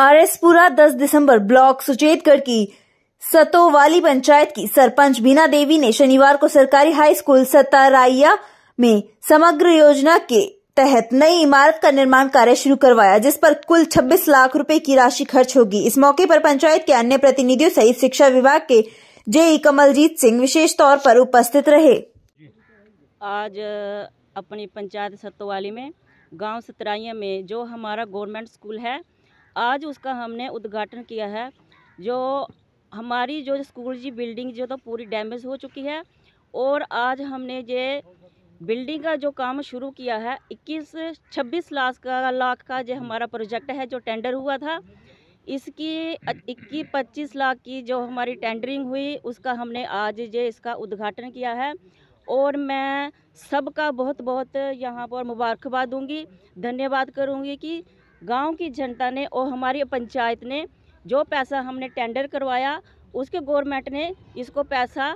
आरएसपुरा 10 दिसंबर block Suchetgarh की सतोवाली पंचायत की सरपंच बीना देवी ने शनिवार को सरकारी हाई स्कूल सताराइया में समग्र योजना के तहत नई इमारत का निर्माण कार्य शुरू करवाया जिस पर कुल 26 लाख रुपए की राशि खर्च होगी इस मौके पर पंचायत के अन्य प्रतिनिधियों सहित शिक्षा विभाग के जेई कमलजीत सिंह विशेष तौर पर उपस्थित रहे आज अपनी पंचायत सतोवाली में गांव सतराइया में जो हमारा गवर्नमेंट स्कूल है आज उसका हमने उद्घाटन किया है जो हमारी जो स्कूल जी बिल्डिंग जो तो पूरी डैमेज हो चुकी है और आज हमने ये बिल्डिंग का जो काम शुरू किया है 21 26 लाख का लाख का जो हमारा प्रोजेक्ट है जो टेंडर हुआ था इसकी इक्कीस पच्चीस लाख की जो हमारी टेंडरिंग हुई उसका हमने आज ये इसका उद्घाटन किया है और मैं सबका बहुत बहुत यहाँ पर मुबारकबाद दूंगी धन्यवाद करूँगी कि गांव की जनता ने और हमारी पंचायत ने जो पैसा हमने टेंडर करवाया उसके गवर्नमेंट ने इसको पैसा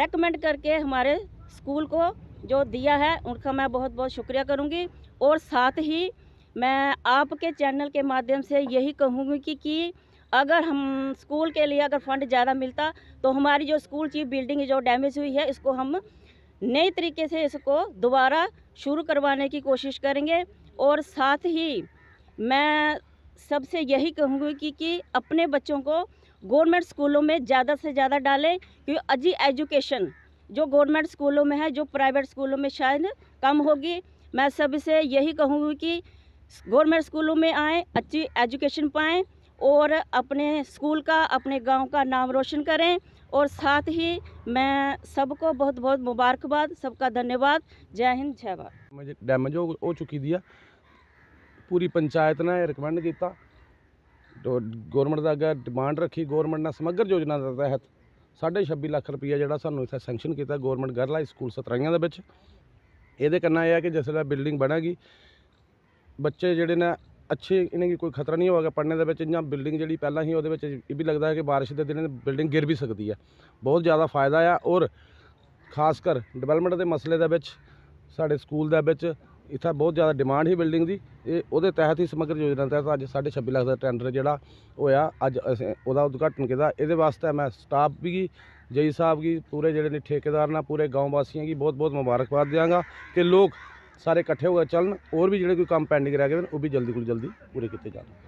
रेकमेंड करके हमारे स्कूल को जो दिया है उनका मैं बहुत बहुत शुक्रिया करूँगी और साथ ही मैं आपके चैनल के माध्यम से यही कहूँगी कि, कि अगर हम स्कूल के लिए अगर फंड ज़्यादा मिलता तो हमारी जो स्कूल की बिल्डिंग जो डैमेज हुई है इसको हम नए तरीके से इसको दोबारा शुरू करवाने की कोशिश करेंगे और साथ ही मैं सबसे यही कहूँगी कि, कि अपने बच्चों को गवर्नमेंट स्कूलों में ज़्यादा से ज़्यादा डालें क्योंकि अजी एजुकेशन जो गवर्नमेंट स्कूलों में है जो प्राइवेट स्कूलों में शायद कम होगी मैं सबसे यही कहूँगी कि गवर्नमेंट स्कूलों में आएँ अच्छी एजुकेशन पाएँ और अपने स्कूल का अपने गांव का नाम रोशन करें और साथ ही मैं सबको बहुत बहुत मुबारकबाद सबका धन्यवाद जय हिंद जय भारत डैमेज हो चुकी दिया ਪੂਰੀ ਪੰਚਾਇਤ ਨੇ ਰეკਮੈਂਡ ਕੀਤਾ ਗਵਰਨਮੈਂਟ ਦਾ ਅੱਗੇ ਡਿਮਾਂਡ ਰੱਖੀ ਗਵਰਨਮੈਂਟ ਨੇ ਸਮੱਗਰ ਯੋਜਨਾ ਦੇ ਤਹਿਤ 26.5 ਲੱਖ ਰੁਪਈਆ ਜਿਹੜਾ ਸਾਨੂੰ ਇੱਥੇ ਸੈਂਕਸ਼ਨ ਕੀਤਾ government girl high school Satraiyan ਦੇ ਵਿੱਚ ਇਹਦੇ ਕੰਨਾ ਇਹ ਹੈ ਕਿ ਜਿਸ ਵੇਲੇ ਬਿਲਡਿੰਗ ਬਣੇਗੀ ਬੱਚੇ ਜਿਹੜੇ ਨੇ ਅੱਛੇ ਇਹਨਾਂ ਦੀ ਕੋਈ ਖਤਰਾ ਨਹੀਂ ਹੋਵੇਗਾ ਪੜਨੇ ਦੇ ਵਿੱਚ ਜਾਂ ਬਿਲਡਿੰਗ ਜਿਹੜੀ ਪਹਿਲਾਂ ਹੀ ਉਹਦੇ ਵਿੱਚ ਇਹ ਵੀ ਲੱਗਦਾ ਹੈ ਕਿ بارش ਦੇ ਦਿਨ ਬਿਲਡਿੰਗ ਗਿਰ ਵੀ ਸਕਦੀ ਹੈ ਬਹੁਤ ਜ਼ਿਆਦਾ ਫਾਇਦਾ ਆ ਔਰ ਖਾਸ ਕਰ ਡਿਵੈਲਪਮੈਂਟ ਦੇ ਮਸਲੇ ਦੇ ਵਿੱਚ ਸਾਡੇ ਸਕੂਲ ਦੇ ਵਿੱਚ ਇੱਥੇ ਬਹੁਤ ਜ਼ਿਆਦਾ ਡਿਮਾਂਡ ਹੀ ਬਿਲਡਿੰਗ ਦੀ ਇਹ ਉਹਦੇ ਤਹਿਤ ਹੀ ਸਮਗਰ ਯੋਜਨਾ ਤਹਿਤ ਅੱਜ 26 ਲੱਖ ਦਾ ਟੈਂਡਰ ਜਿਹੜਾ ਹੋਇਆ ਅੱਜ ਅਸੀਂ ਉਹਦਾ ਉਦਘਾਟਨ ਕੀਤਾ ਇਹਦੇ ਵਾਸਤੇ ਮੈਂ ਸਟਾਫ ਵੀ ਜਈ ਸਾਹਿਬ ਕੀ ਪੂਰੇ ਜਿਹੜੇ ਨੇ ਠੇਕੇਦਾਰ ਨਾਲ ਪੂਰੇ ਗਾਉਂ ਵਾਸੀਆਂ ਕੀ ਬਹੁਤ-ਬਹੁਤ ਮੁਬਾਰਕਬਾਦ ਦਿਆਂਗਾ ਕਿ ਲੋਕ ਸਾਰੇ ਇਕੱਠੇ ਹੋ ਕੇ ਚੱਲਣ ਹੋਰ ਵੀ ਜਿਹੜੇ ਕੋਈ ਕੰਮ ਪੈਂਡਿੰਗ ਰਹਿ ਗਏ ਨੇ ਉਹ ਵੀ ਜਲਦੀ ਕੋਲ ਜਲਦੀ ਪੂਰੇ ਕੀਤੇ ਜਾਣ